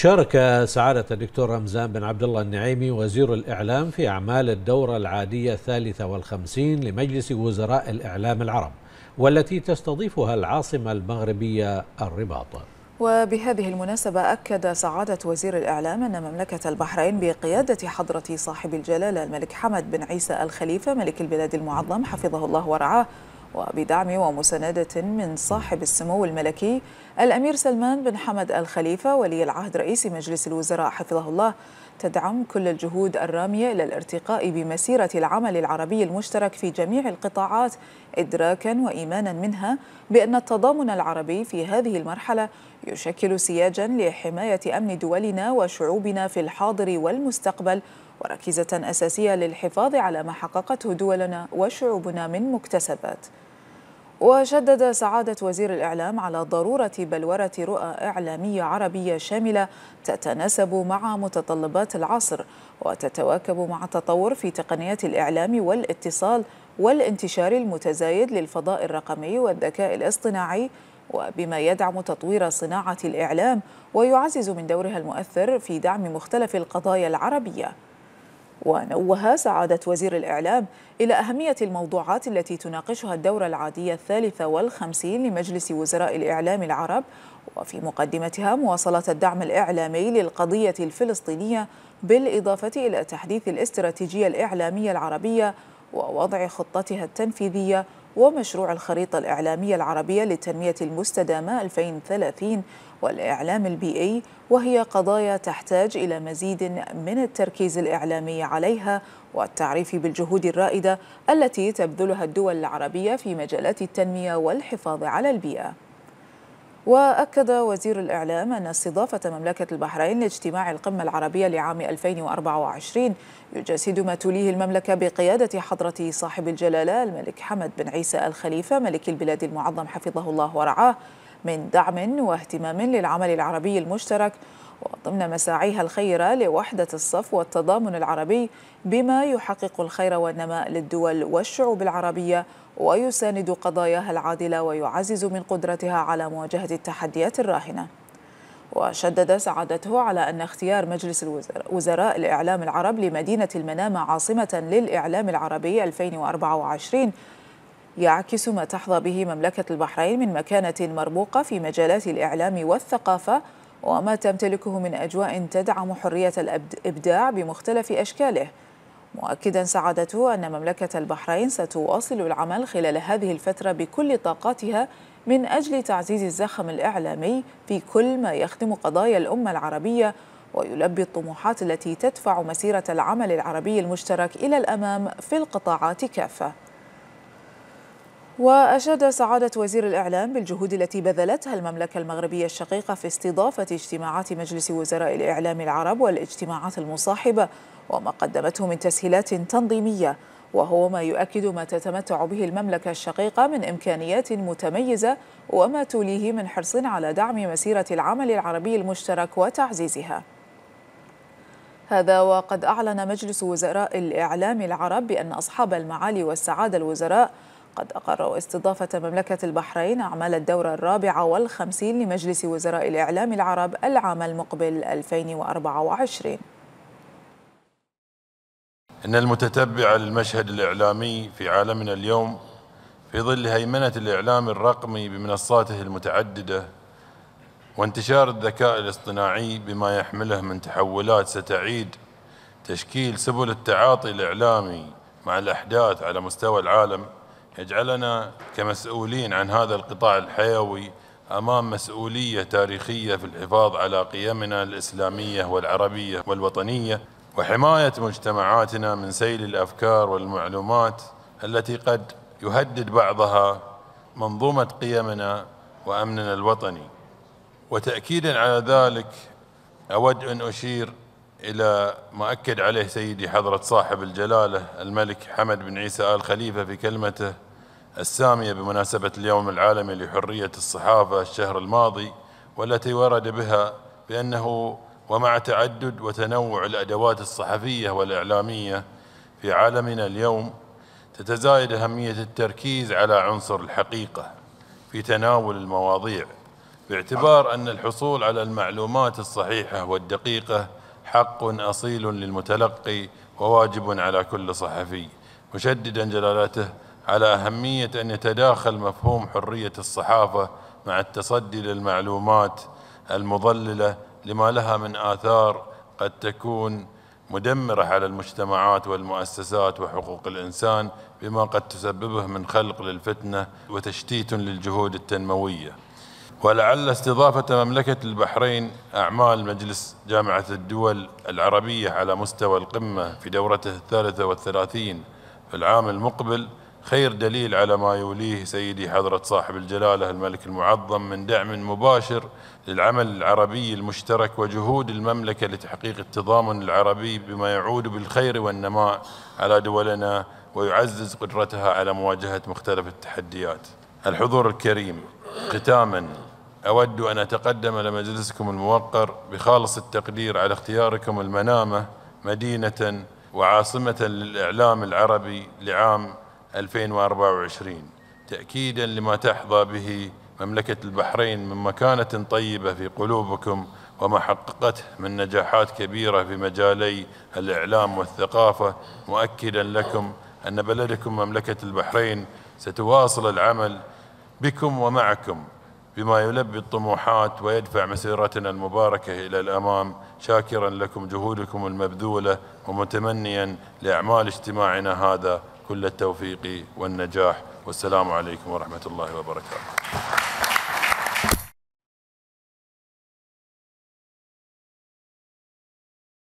شارك سعادة الدكتور رمزان بن عبد الله النعيمي وزير الإعلام في أعمال الدورة العادية الثالثة والخمسين لمجلس وزراء الإعلام العرب والتي تستضيفها العاصمة المغربية الرباط وبهذه المناسبة أكد سعادة وزير الإعلام أن مملكة البحرين بقيادة حضرة صاحب الجلالة الملك حمد بن عيسى الخليفة ملك البلاد المعظم حفظه الله ورعاه وبدعم ومساندة من صاحب السمو الملكي الأمير سلمان بن حمد الخليفة ولي العهد رئيس مجلس الوزراء حفظه الله تدعم كل الجهود الرامية إلى الارتقاء بمسيرة العمل العربي المشترك في جميع القطاعات إدراكا وإيمانا منها بأن التضامن العربي في هذه المرحلة يشكل سياجا لحماية أمن دولنا وشعوبنا في الحاضر والمستقبل وركيزة أساسية للحفاظ على ما حققته دولنا وشعوبنا من مكتسبات وشدد سعادة وزير الإعلام على ضرورة بلورة رؤى إعلامية عربية شاملة تتناسب مع متطلبات العصر وتتواكب مع التطور في تقنيات الإعلام والاتصال والانتشار المتزايد للفضاء الرقمي والذكاء الاصطناعي وبما يدعم تطوير صناعة الإعلام ويعزز من دورها المؤثر في دعم مختلف القضايا العربية ونوه سعادة وزير الإعلام إلى أهمية الموضوعات التي تناقشها الدورة العادية الثالثة والخمسين لمجلس وزراء الإعلام العرب وفي مقدمتها مواصلة الدعم الإعلامي للقضية الفلسطينية بالإضافة إلى تحديث الاستراتيجية الإعلامية العربية ووضع خطتها التنفيذية ومشروع الخريطة الإعلامية العربية للتنمية المستدامة 2030 والإعلام البيئي وهي قضايا تحتاج إلى مزيد من التركيز الإعلامي عليها والتعريف بالجهود الرائدة التي تبذلها الدول العربية في مجالات التنمية والحفاظ على البيئة وأكد وزير الإعلام أن استضافة مملكة البحرين لاجتماع القمة العربية لعام 2024 يجسد ما توليه المملكة بقيادة حضرة صاحب الجلالة الملك حمد بن عيسى الخليفة ملك البلاد المعظم حفظه الله ورعاه من دعم واهتمام للعمل العربي المشترك وضمن مساعيها الخيرة لوحدة الصف والتضامن العربي بما يحقق الخير والنماء للدول والشعوب العربية ويساند قضاياها العادلة ويعزز من قدرتها على مواجهة التحديات الراهنة وشدد سعادته على أن اختيار مجلس وزراء الإعلام العرب لمدينة المنامة عاصمة للإعلام العربي 2024 يعكس ما تحظى به مملكة البحرين من مكانة مرموقة في مجالات الإعلام والثقافة وما تمتلكه من أجواء تدعم حرية الإبداع بمختلف أشكاله مؤكدا سعادته أن مملكة البحرين ستواصل العمل خلال هذه الفترة بكل طاقاتها من أجل تعزيز الزخم الإعلامي في كل ما يخدم قضايا الأمة العربية ويلبي الطموحات التي تدفع مسيرة العمل العربي المشترك إلى الأمام في القطاعات كافة وأشاد سعادة وزير الإعلام بالجهود التي بذلتها المملكة المغربية الشقيقة في استضافة اجتماعات مجلس وزراء الإعلام العرب والاجتماعات المصاحبة وما قدمته من تسهيلات تنظيمية وهو ما يؤكد ما تتمتع به المملكة الشقيقة من إمكانيات متميزة وما توليه من حرص على دعم مسيرة العمل العربي المشترك وتعزيزها هذا وقد أعلن مجلس وزراء الإعلام العرب بأن أصحاب المعالي والسعادة الوزراء قد أقر استضافة مملكة البحرين أعمال الدورة الرابعة والخمسين لمجلس وزراء الإعلام العرب العام المقبل 2024 إن المتتبع للمشهد الإعلامي في عالمنا اليوم في ظل هيمنة الإعلام الرقمي بمنصاته المتعددة وانتشار الذكاء الاصطناعي بما يحمله من تحولات ستعيد تشكيل سبل التعاطي الإعلامي مع الأحداث على مستوى العالم يجعلنا كمسؤولين عن هذا القطاع الحيوي أمام مسؤولية تاريخية في الحفاظ على قيمنا الإسلامية والعربية والوطنية وحماية مجتمعاتنا من سيل الأفكار والمعلومات التي قد يهدد بعضها منظومة قيمنا وأمننا الوطني وتأكيدا على ذلك أود أن أشير إلى ما أكد عليه سيدي حضرة صاحب الجلالة الملك حمد بن عيسى آل خليفة في كلمته السامية بمناسبة اليوم العالمي لحرية الصحافة الشهر الماضي والتي ورد بها بأنه ومع تعدد وتنوع الأدوات الصحفية والإعلامية في عالمنا اليوم تتزايد أهمية التركيز على عنصر الحقيقة في تناول المواضيع باعتبار أن الحصول على المعلومات الصحيحة والدقيقة حق أصيل للمتلقي وواجب على كل صحفي مشددا جلالته على أهمية أن يتداخل مفهوم حرية الصحافة مع التصدي للمعلومات المضللة لما لها من آثار قد تكون مدمرة على المجتمعات والمؤسسات وحقوق الإنسان بما قد تسببه من خلق للفتنة وتشتيت للجهود التنموية ولعل استضافة مملكة البحرين أعمال مجلس جامعة الدول العربية على مستوى القمة في دورته الثالثة والثلاثين في العام المقبل خير دليل على ما يوليه سيدي حضرة صاحب الجلالة الملك المعظم من دعم مباشر للعمل العربي المشترك وجهود المملكة لتحقيق التضامن العربي بما يعود بالخير والنماء على دولنا ويعزز قدرتها على مواجهة مختلف التحديات الحضور الكريم ختاماً أود أن أتقدم لمجلسكم الموقر بخالص التقدير على اختياركم المنامة مدينة وعاصمة للإعلام العربي لعام 2024 تأكيدا لما تحظى به مملكة البحرين من مكانة طيبة في قلوبكم وما حققته من نجاحات كبيرة في مجالي الإعلام والثقافة مؤكدا لكم أن بلدكم مملكة البحرين ستواصل العمل بكم ومعكم بما يلبي الطموحات ويدفع مسيرتنا المباركة إلى الأمام شاكرا لكم جهودكم المبذولة ومتمنيا لأعمال اجتماعنا هذا كل التوفيق والنجاح والسلام عليكم ورحمة الله وبركاته